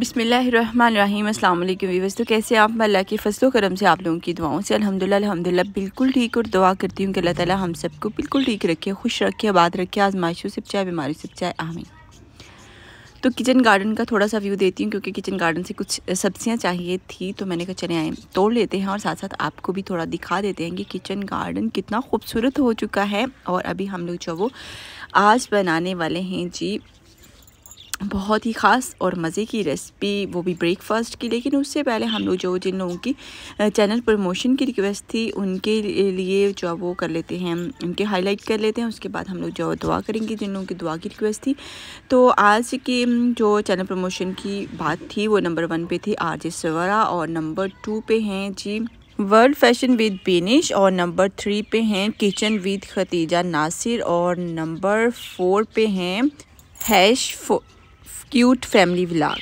बिसमीम अल्लाम वीवर्स तो कैसे आप मैं अल्लाह के फसलों करम से आप लोगों की दुआओं से अल्हम्दुलिल्लाह अल्हम्दुलिल्लाह बिल्कुल ठीक और दुआ करती हूँ कि अल्लाह ताला हम सबको बिल्कुल ठीक रखे खुश रखे आबाद रखे आजमाइशों से बचाए बीमारी से बचाए आमीन तो किचन गार्डन का थोड़ा सा व्यू देती हूँ क्योंकि किचन गार्डन से कुछ सब्जियाँ चाहिए थी तो मैंने कहा चले आए तोड़ लेते हैं और साथ साथ आपको भी थोड़ा दिखा देते हैं कि किचन गार्डन कितना खूबसूरत हो चुका है और अभी हम लोग जो वो आज बनाने वाले हैं जी बहुत ही ख़ास और मज़े की रेसिपी वो भी ब्रेकफास्ट की लेकिन उससे पहले हम लोग जो जिन लोगों की चैनल प्रमोशन की रिक्वेस्ट थी उनके लिए जो वो कर लेते हैं उनके हाईलाइट कर लेते हैं उसके बाद हम लोग जो दुआ करेंगे जिन लोगों की दुआ की रिक्वेस्ट थी तो आज की जो चैनल प्रमोशन की बात थी वो नंबर वन पे थी आर जे सवरा और नंबर टू पे हैं G world fashion with Benish और नंबर थ्री पे हैं किचन विद खतीजा नासिर और नंबर फोर पे हैं hash for cute family vlog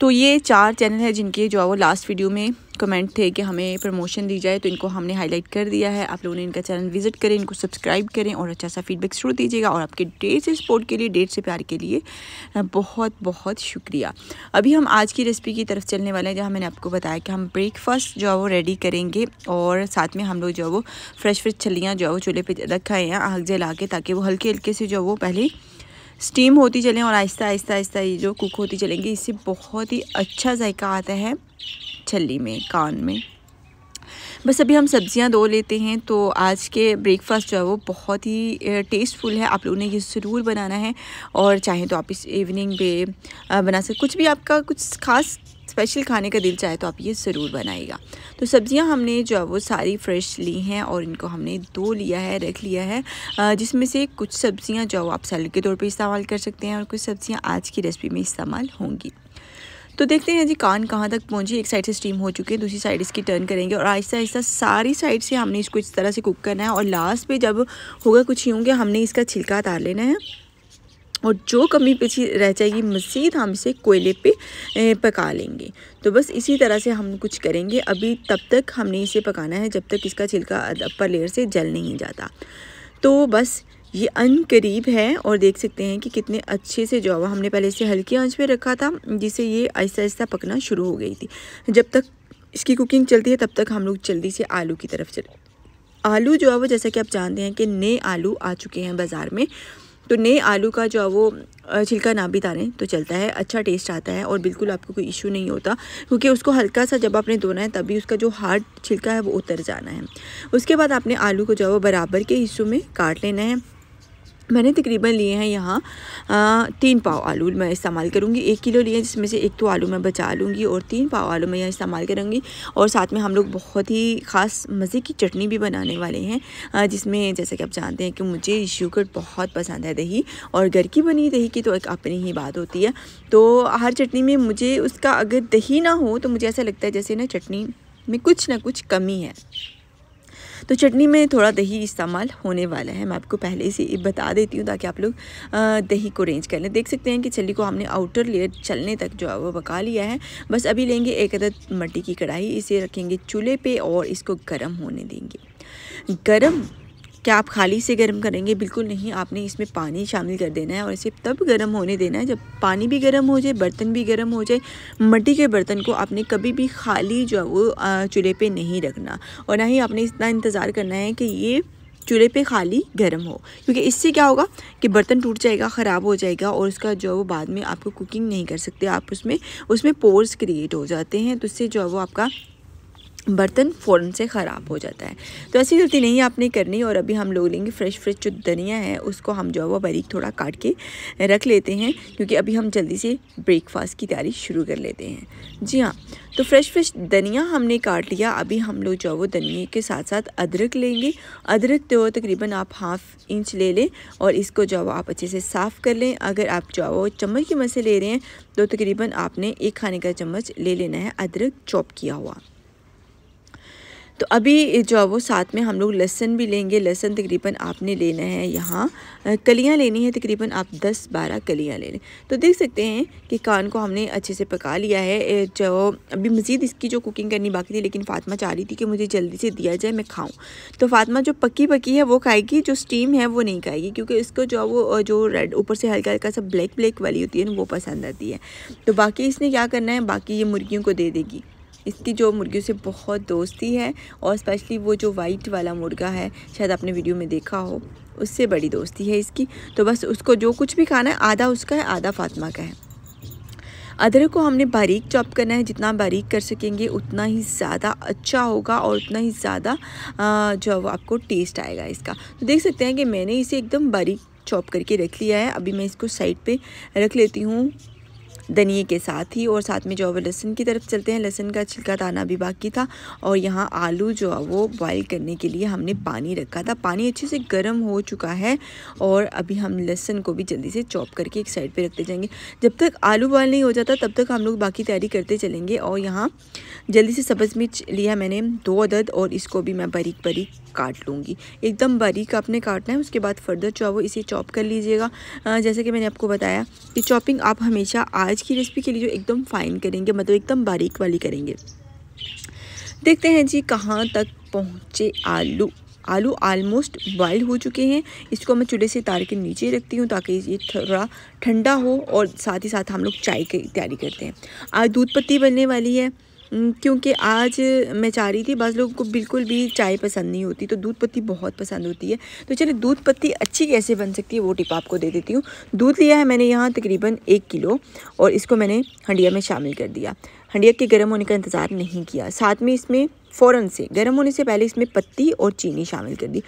तो ये चार चैनल हैं जिनके जो है वो लास्ट वीडियो में कमेंट थे कि हमें प्रमोशन दी जाए तो इनको हमने हाईलाइट कर दिया है आप लोगों ने इनका चैनल विजिट करें इनको सब्सक्राइब करें और अच्छा सा फीडबैक शुरू दीजिएगा और आपके डेट से सपोर्ट के लिए डेट से प्यार के लिए बहुत बहुत शुक्रिया अभी हम आज की रेसिपी की तरफ चलने वाले हैं जहाँ मैंने आपको बताया कि हम ब्रेकफास्ट जो है वो रेडी करेंगे और साथ में हम लोग जो है वो फ्रेश फ्रेश छलियाँ जो है वो चूल्हे पर रखाए हैं आग जला के ताकि वो हल्के हल्के से जो है वो पहले स्टीम होती चलें और आहिस्ता आहिस्ता आहिस्ता ये जो कुक होती चलेंगी इससे बहुत ही अच्छा जायका आता है छली में कान में बस अभी हम सब्ज़ियाँ धो लेते हैं तो आज के ब्रेकफास्ट जो है वो बहुत ही टेस्टफुल है आप लोगों ने ये ज़रूर बनाना है और चाहे तो आप इस इवनिंग पे बना सकते कुछ भी आपका कुछ खास स्पेशल खाने का दिल चाहे तो आप ये ज़रूर बनाएगा तो सब्ज़ियाँ हमने जो है वो सारी फ्रेश ली हैं और इनको हमने दो लिया है रख लिया है जिसमें से कुछ सब्ज़ियाँ जो आप सैलड के तौर पे इस्तेमाल कर सकते हैं और कुछ सब्ज़ियाँ आज की रेसिपी में इस्तेमाल होंगी तो देखते हैं जी कान कहाँ तक पहुँची एक साइड से स्टीम हो चुकी है दूसरी साइड इसकी टर्न करेंगे और आहिस्ता आहिस्ता सारी साइड से हमने इसको इस तरह से कुक करना है और लास्ट पे जब होगा कुछ यूँ कि हमने इसका छिलका उतार लेना है और जो कमी पीछे रह जाएगी मज़ीद हम इसे कोयले पे पका लेंगे तो बस इसी तरह से हम कुछ करेंगे अभी तब तक हमने इसे पकाना है जब तक इसका छिलका अपर लेयर से जल नहीं जाता तो बस ये अन करीब है और देख सकते हैं कि कितने अच्छे से जो हमने पहले इसे हल्की आंच पे रखा था जिससे ये आहिस्ता आहिस्ता पकना शुरू हो गई थी जब तक इसकी कुकिंग चलती है तब तक हम लोग जल्दी से आलू की तरफ चले आलू जो है वो जैसा कि आप जानते हैं कि नए आलू आ चुके हैं बाज़ार में तो नए आलू का जो है वो छिलका ना भी तारें तो चलता है अच्छा टेस्ट आता है और बिल्कुल आपको कोई इशू नहीं होता क्योंकि उसको हल्का सा जब आपने धोना है तभी उसका जो हार्ड छिलका है वो उतर जाना है उसके बाद आपने आलू को जो है वो बराबर के हिस्सों में काट लेना है मैंने तकरीबन लिए हैं यहाँ तीन पाव आलू मैं इस्तेमाल करूँगी एक किलो लिए जिसमें से एक तो आलू मैं बचा लूँगी और तीन पाव आलू मैं यहाँ इस्तेमाल करूँगी और साथ में हम लोग बहुत ही ख़ास मज़े की चटनी भी बनाने वाले हैं जिसमें जैसे कि आप जानते हैं कि मुझे शुगर बहुत पसंद है दही और घर की बनी दही की तो एक अपनी ही बात होती है तो हर चटनी में मुझे उसका अगर दही ना हो तो मुझे ऐसा लगता है जैसे ना चटनी में कुछ ना कुछ कमी है तो चटनी में थोड़ा दही इस्तेमाल होने वाला है मैं आपको पहले से बता देती हूँ ताकि आप लोग दही को अरेंज कर लें देख सकते हैं कि चली को हमने आउटर लेयर चलने तक जो है वो पका लिया है बस अभी लेंगे एक अदद मट्टी की कढ़ाई इसे रखेंगे चूल्हे पर और इसको गर्म होने देंगे गर्म क्या आप खाली से गर्म करेंगे बिल्कुल नहीं आपने इसमें पानी शामिल कर देना है और इसे तब गर्म होने देना है जब पानी भी गर्म हो जाए बर्तन भी गर्म हो जाए मट्टी के बर्तन को आपने कभी भी खाली जो है वो चूल्हे पे नहीं रखना और ना ही आपने इतना इंतज़ार करना है कि ये चूल्हे पे खाली गर्म हो क्योंकि इससे क्या होगा कि बर्तन टूट जाएगा ख़राब हो जाएगा और उसका जो है वो बाद में आपको कुकिंग नहीं कर सकते आप उसमें उसमें पोर्स क्रिएट हो जाते हैं तो उससे जो है वो आपका बर्तन फ़ौरन से ख़राब हो जाता है तो ऐसी गलती नहीं आपने करनी और अभी हम लोग लेंगे फ्रेश फ्रेश जो धनिया है उसको हम जो है वो बारीक थोड़ा काट के रख लेते हैं क्योंकि अभी हम जल्दी से ब्रेकफास्ट की तैयारी शुरू कर लेते हैं जी हाँ तो फ्रेश फ्रेश धनिया हमने काट लिया अभी हम लोग जो है वो धनिए के साथ साथ अदरक लेंगे अदरक तो तकरीबन आप हाफ़ इंच ले लें और इसको जो आप अच्छे से साफ़ कर लें अगर आप जो है वो चम्मच की मदद से ले रहे हैं तो तकरीबन आपने एक खाने का चम्मच ले लेना है अदरक चॉप किया हुआ तो अभी जो है वो साथ में हम लोग लहसन भी लेंगे लहसन तकरीबन आपने लेना है यहाँ कलियाँ लेनी है तकरीबन आप 10-12 कलियाँ ले लें तो देख सकते हैं कि कान को हमने अच्छे से पका लिया है जो अभी मज़ीद इसकी जो कुकिंग करनी बाकी थी लेकिन फ़ातिमा चाह रही थी कि मुझे जल्दी से दिया जाए मैं खाऊँ तो फ़ातिमा जो पकी पकी है वो खाएगी जो स्टीम है वो नहीं खाएगी क्योंकि इसको जो वो जो रेड ऊपर से हल्का हल्का सब ब्लैक ब्लैक वाली होती है ना वो पसंद आती है तो बाकी इसने क्या करना है बाकी ये मुर्गियों को दे देगी इसकी जो मुर्गियों से बहुत दोस्ती है और स्पेशली वो जो वाइट वाला मुर्गा है शायद आपने वीडियो में देखा हो उससे बड़ी दोस्ती है इसकी तो बस उसको जो कुछ भी खाना है आधा उसका है आधा फातिमा का है अदरक को हमने बारीक चॉप करना है जितना बारीक कर सकेंगे उतना ही ज़्यादा अच्छा होगा और उतना ही ज़्यादा जो आपको टेस्ट आएगा इसका तो देख सकते हैं कि मैंने इसे एकदम बारीक चॉप करके रख लिया है अभी मैं इसको साइड पे रख लेती हूँ धनिए के साथ ही और साथ में जो है वो लहसुन की तरफ चलते हैं लहसुन का छिलका दाना भी बाकी था और यहाँ आलू जो है वो बॉयल करने के लिए हमने पानी रखा था पानी अच्छे से गर्म हो चुका है और अभी हम लहसुन को भी जल्दी से चॉप करके एक साइड पर रखते जाएंगे जब तक आलू बॉयल नहीं हो जाता तब तक हम लोग बाकी तैयारी करते चलेंगे और यहाँ जल्दी से सब्ज़ मिर्च लिया मैंने दो अदद और इसको भी मैं बारीक बारीक काट लूँगी एकदम बारीक आपने काटना है उसके बाद फर्दर जो है वो इसे चॉप कर लीजिएगा जैसे कि मैंने आपको बताया कि चॉपिंग आप हमेशा आज की रेसिपी के लिए जो एकदम फ़ाइन करेंगे मतलब एकदम बारीक वाली करेंगे देखते हैं जी कहाँ तक पहुँचे आलू आलू आलमोस्ट बॉयल हो चुके हैं इसको मैं चूल्हे से तार के नीचे रखती हूँ ताकि ये थोड़ा ठंडा हो और साथ ही साथ हम लोग चाय की तैयारी करते हैं आज दूध पत्ती बनने वाली है क्योंकि आज मैं चाह रही थी बस लोगों को बिल्कुल भी चाय पसंद नहीं होती तो दूध पत्ती बहुत पसंद होती है तो चलिए दूध पत्ती अच्छी कैसे बन सकती है वो टिप आपको दे देती हूँ दूध लिया है मैंने यहाँ तकरीबन एक किलो और इसको मैंने हंडिया में शामिल कर दिया हंडिया के गर्म होने का इंतज़ार नहीं किया साथ में इसमें फ़ौर से गर्म होने से पहले इसमें पत्ती और चीनी शामिल कर दी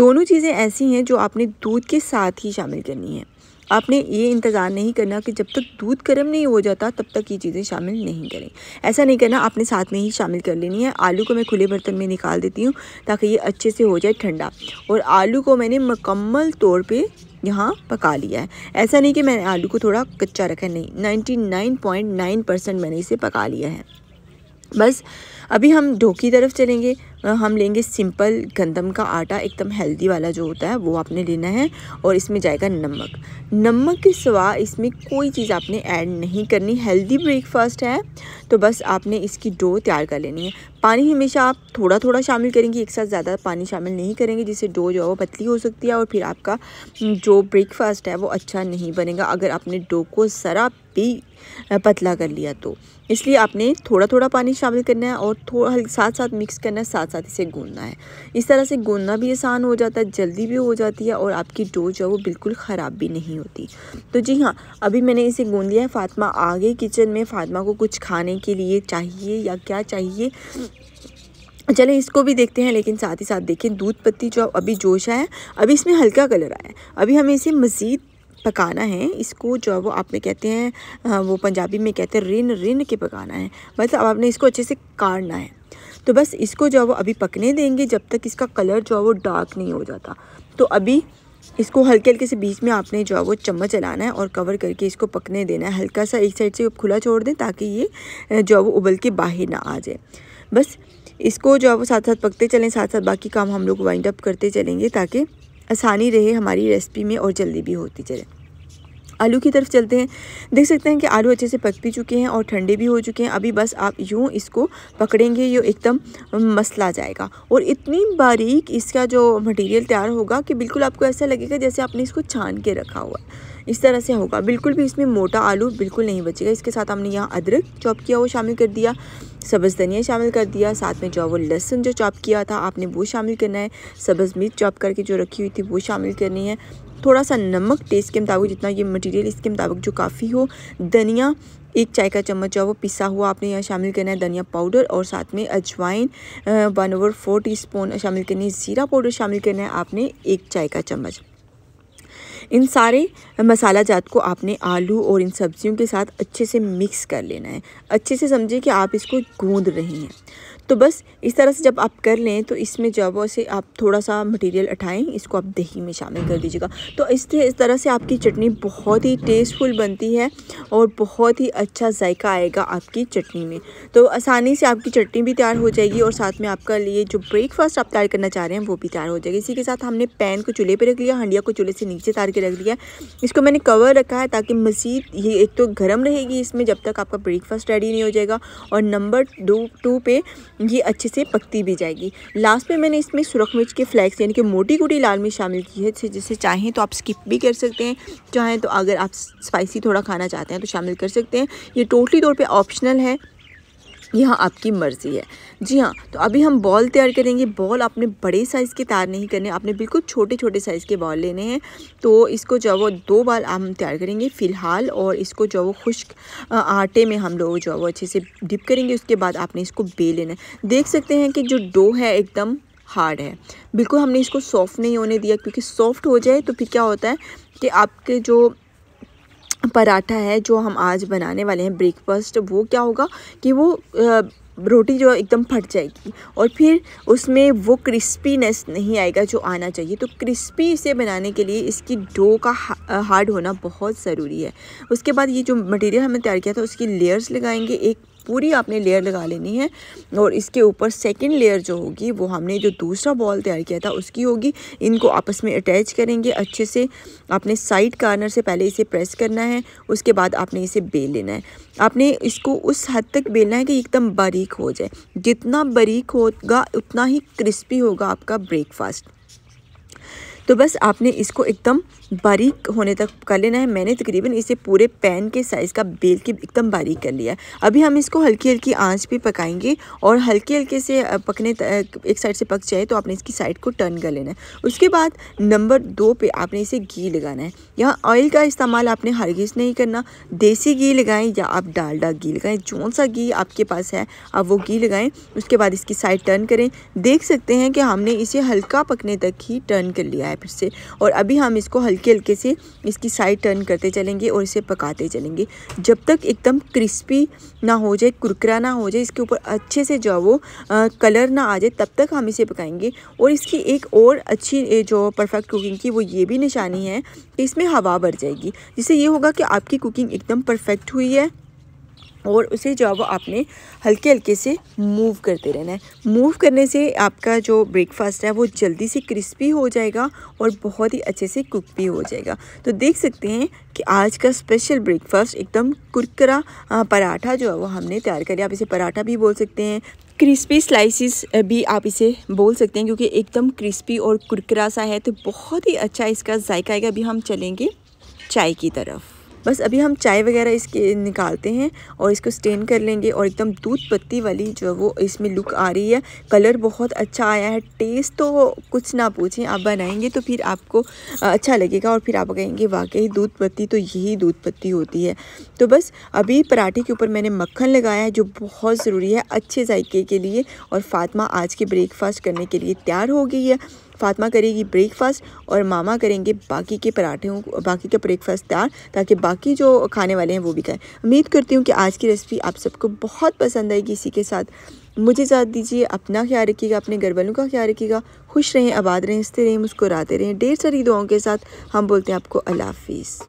दोनों चीज़ें ऐसी हैं जो आपने दूध के साथ ही शामिल करनी है आपने ये इंतज़ार नहीं करना कि जब तक दूध गर्म नहीं हो जाता तब तक ये चीज़ें शामिल नहीं करें ऐसा नहीं करना आपने साथ में ही शामिल कर लेनी है आलू को मैं खुले बर्तन में निकाल देती हूँ ताकि ये अच्छे से हो जाए ठंडा और आलू को मैंने मकम्मल तौर पर यहाँ पका लिया है ऐसा नहीं कि मैंने आलू को थोड़ा कच्चा रखा नहीं नाइन परसेंट मैंने इसे पका लिया है बस अभी हम डो की तरफ चलेंगे हम लेंगे सिंपल गंदम का आटा एकदम हेल्दी वाला जो होता है वो आपने लेना है और इसमें जाएगा नमक नमक के सिवा इसमें कोई चीज़ आपने ऐड नहीं करनी हेल्दी ब्रेकफास्ट है तो बस आपने इसकी डो तैयार कर लेनी है पानी हमेशा आप थोड़ा थोड़ा शामिल करेंगे एक साथ ज़्यादा पानी शामिल नहीं करेंगे जिससे डो जो है वो पतली हो सकती है और फिर आपका जो ब्रेकफास्ट है वो अच्छा नहीं बनेगा अगर आपने डो को ज़रा भी पतला कर लिया तो इसलिए आपने थोड़ा थोड़ा पानी शामिल करना है और थोड़ा साथ साथ मिक्स करना है साथ साथ इसे गूंदना है इस तरह से गूंदना भी आसान हो जाता है जल्दी भी हो जाती है और आपकी डो जो है वो बिल्कुल ख़राब भी नहीं होती तो जी हाँ अभी मैंने इसे गूंद लिया है फातिमा आगे किचन में फातिमा को कुछ खाने के लिए चाहिए या क्या चाहिए चले इसको भी देखते हैं लेकिन साथ ही साथ देखें दूध पत्ती जो अभी जोश आया है अभी इसमें हल्का कलर आया है अभी हमें इसे मज़ीद पकाना है इसको जो है वो आप में कहते हैं हाँ, वो पंजाबी में कहते हैं रिन रिन के पकाना है मतलब अब आपने इसको अच्छे से काटना है तो बस इसको जो है वो अभी पकने देंगे जब तक इसका कलर जो है वो डार्क नहीं हो जाता तो अभी इसको हल्के हल्के से बीच में आपने जो है वो चम्मच चलाना है और कवर करके इसको पकने देना है हल्का सा एक साइड से खुला छोड़ दें ताकि ये जो है वो उबल के बाहर ना आ जाए बस इसको जो है वो साथ साथ पकते चलें साथ साथ बाकी काम हम लोग वाइंड अप करते चलेंगे ताकि आसानी रहे हमारी रेसिपी में और जल्दी भी होती चले आलू की तरफ चलते हैं देख सकते हैं कि आलू अच्छे से पक भी चुके हैं और ठंडे भी हो चुके हैं अभी बस आप यूँ इसको पकड़ेंगे ये एकदम मसला जाएगा और इतनी बारीक इसका जो मटेरियल तैयार होगा कि बिल्कुल आपको ऐसा लगेगा जैसे आपने इसको छान के रखा हुआ है इस तरह से होगा बिल्कुल भी इसमें मोटा आलू बिल्कुल नहीं बचेगा इसके साथ हमने यहाँ अदरक चॉप किया वो शामिल कर दिया सब्ज़ धनिया शामिल कर दिया साथ में जो है वो लहसुन जो चॉप किया था आपने वो शामिल करना है सब्ज़ मिर्च चॉप करके जो रखी हुई थी वो शामिल करनी है थोड़ा सा नमक टेस्ट के मुताबिक जितना ये मटेरियल इसके मुताबिक जो काफ़ी हो धनिया एक चाय का चम्मच जो वो पिसा हुआ आपने यहाँ शामिल करना है धनिया पाउडर और साथ में अजवाइन one over four teaspoon शामिल करनी है ज़ीरा पाउडर शामिल करना है आपने एक चाय का चम्मच इन सारे मसाला जात को आपने आलू और इन सब्जियों के साथ अच्छे से मिक्स कर लेना है अच्छे से समझिए कि आप इसको गूँध रहे हैं तो बस इस तरह से जब आप कर लें तो इसमें जो से आप थोड़ा सा मटेरियल उठाएं इसको आप दही में शामिल कर दीजिएगा तो इस इस तरह से आपकी चटनी बहुत ही टेस्टफुल बनती है और बहुत ही अच्छा जायका आएगा आपकी चटनी में तो आसानी से आपकी चटनी भी तैयार हो जाएगी और साथ में आपका लिए जो ब्रेकफास्ट आप तैयार करना चाह रहे हैं वो भी तैयार हो जाएगी इसी के साथ हमने पैन को चूल्हे पर रख लिया हंडिया को चूल्हे से नीचे तार के रख लिया इसको मैंने कवर रखा है ताकि मज़ीद ये एक तो गर्म रहेगी इसमें जब तक आपका ब्रेकफास्ट रेडी नहीं हो जाएगा और नंबर दो टू पे ये अच्छे से पकती भी जाएगी लास्ट में मैंने इसमें सुरख मिर्च के फ्लैक्स यानी कि मोटी गुटी लाल मिर्च शामिल की है जिसे चाहें तो आप स्किप भी कर सकते हैं चाहें तो अगर आप स्पाइसी थोड़ा खाना चाहते हैं तो शामिल कर सकते हैं ये टोटली तौर पर ऑप्शनल है यह आपकी मर्ज़ी है जी हाँ तो अभी हम बॉल तैयार करेंगे बॉल आपने बड़े साइज़ के तैयार नहीं करने आपने बिल्कुल छोटे छोटे साइज़ के बॉल लेने हैं तो इसको जो वो दो बाल हम तैयार करेंगे फ़िलहाल और इसको जो वो खुश्क आटे में हम लोग जो वो अच्छे से डिप करेंगे उसके बाद आपने इसको बे लेना है देख सकते हैं कि जो डो है एकदम हार्ड है बिल्कुल हमने इसको सॉफ़्ट नहीं होने दिया क्योंकि सॉफ़्ट हो जाए तो फिर क्या होता है कि आपके जो पराठा है जो हम आज बनाने वाले हैं ब्रेकफास्ट वो क्या होगा कि वो रोटी जो एकदम फट जाएगी और फिर उसमें वो क्रिस्पीनेस नहीं आएगा जो आना चाहिए तो क्रिस्पी इसे बनाने के लिए इसकी डो का हार्ड होना बहुत ज़रूरी है उसके बाद ये जो मटेरियल हमने तैयार किया था उसकी लेयर्स लगाएंगे एक पूरी आपने लेयर लगा लेनी है और इसके ऊपर सेकेंड लेयर जो होगी वो हमने जो दूसरा बॉल तैयार किया था उसकी होगी इनको आपस में अटैच करेंगे अच्छे से आपने साइड कार्नर से पहले इसे प्रेस करना है उसके बाद आपने इसे बेल लेना है आपने इसको उस हद तक बेलना है कि एकदम बारीक हो जाए जितना बारीक होगा उतना ही क्रिस्पी होगा आपका ब्रेकफास्ट तो बस आपने इसको एकदम बारीक होने तक कर लेना है मैंने तकरीबन इसे पूरे पैन के साइज़ का बेल के एकदम बारीक कर लिया है अभी हम इसको हल्की हल्की आंच पे पकाएंगे और हल्के हल्के से पकने एक साइड से पक जाए तो आपने इसकी साइड को टर्न कर लेना है उसके बाद नंबर दो पे आपने इसे घी लगाना है यहाँ ऑयल का इस्तेमाल आपने हरगिज़ नहीं करना देसी घी लगाएँ या आप डालडा घी लगाएँ जौन सा घी आपके पास है आप वो घी लगाएँ उसके बाद इसकी साइड टर्न करें देख सकते हैं कि हमने इसे हल्का पकने तक ही टर्न कर लिया है है फिर से और अभी हम इसको हल्के हल्के से इसकी साइड टर्न करते चलेंगे और इसे पकाते चलेंगे जब तक एकदम क्रिस्पी ना हो जाए कुरकरा ना हो जाए इसके ऊपर अच्छे से जो वो आ, कलर ना आ जाए तब तक हम इसे पकाएंगे और इसकी एक और अच्छी जो परफेक्ट कुकिंग की वो ये भी निशानी है कि इसमें हवा भर जाएगी जिससे ये होगा कि आपकी कुकिंग एकदम परफेक्ट हुई है और उसे जो है वो आपने हल्के हल्के से मूव करते रहना है मूव करने से आपका जो ब्रेकफास्ट है वो जल्दी से क्रिस्पी हो जाएगा और बहुत ही अच्छे से कुक भी हो जाएगा तो देख सकते हैं कि आज का स्पेशल ब्रेकफास्ट एकदम कुरकरा पराठा जो है वो हमने तैयार कर लिया आप इसे पराठा भी बोल सकते हैं क्रिस्पी स्लाइसिस भी आप इसे बोल सकते हैं क्योंकि एकदम क्रिस्पी और कुरकरा सा है तो बहुत ही अच्छा इसका जायका आएगा अभी हम चलेंगे चाय की तरफ बस अभी हम चाय वगैरह इसके निकालते हैं और इसको स्टेन कर लेंगे और एकदम दूध पत्ती वाली जो वो इसमें लुक आ रही है कलर बहुत अच्छा आया है टेस्ट तो कुछ ना पूछें आप बनाएंगे तो फिर आपको अच्छा लगेगा और फिर आप कहेंगे वाकई दूध पत्ती तो यही दूध पत्ती होती है तो बस अभी पराठे के ऊपर मैंने मक्खन लगाया है जो बहुत ज़रूरी है अच्छे जायके के लिए और फातमा आज के ब्रेकफास्ट करने के लिए तैयार हो गई है फातिमा करेगी ब्रेकफास्ट और मामा करेंगे बाकी के पराठे बाकी का ब्रेकफास्ट तैयार ताकि बाकी जो खाने वाले हैं वो भी खाएँ उम्मीद करती हूँ कि आज की रेसिपी आप सबको बहुत पसंद आएगी इसी के साथ मुझे साथ दीजिए अपना ख्याल रखिएगा अपने घर वालों का ख्याल रखिएगा खुश रहें आबाद रहें हंसते रहें मुस्कुराते रहें ढेर सारी दुआओं के साथ हम बोलते हैं आपको अल्लाह हाफिज़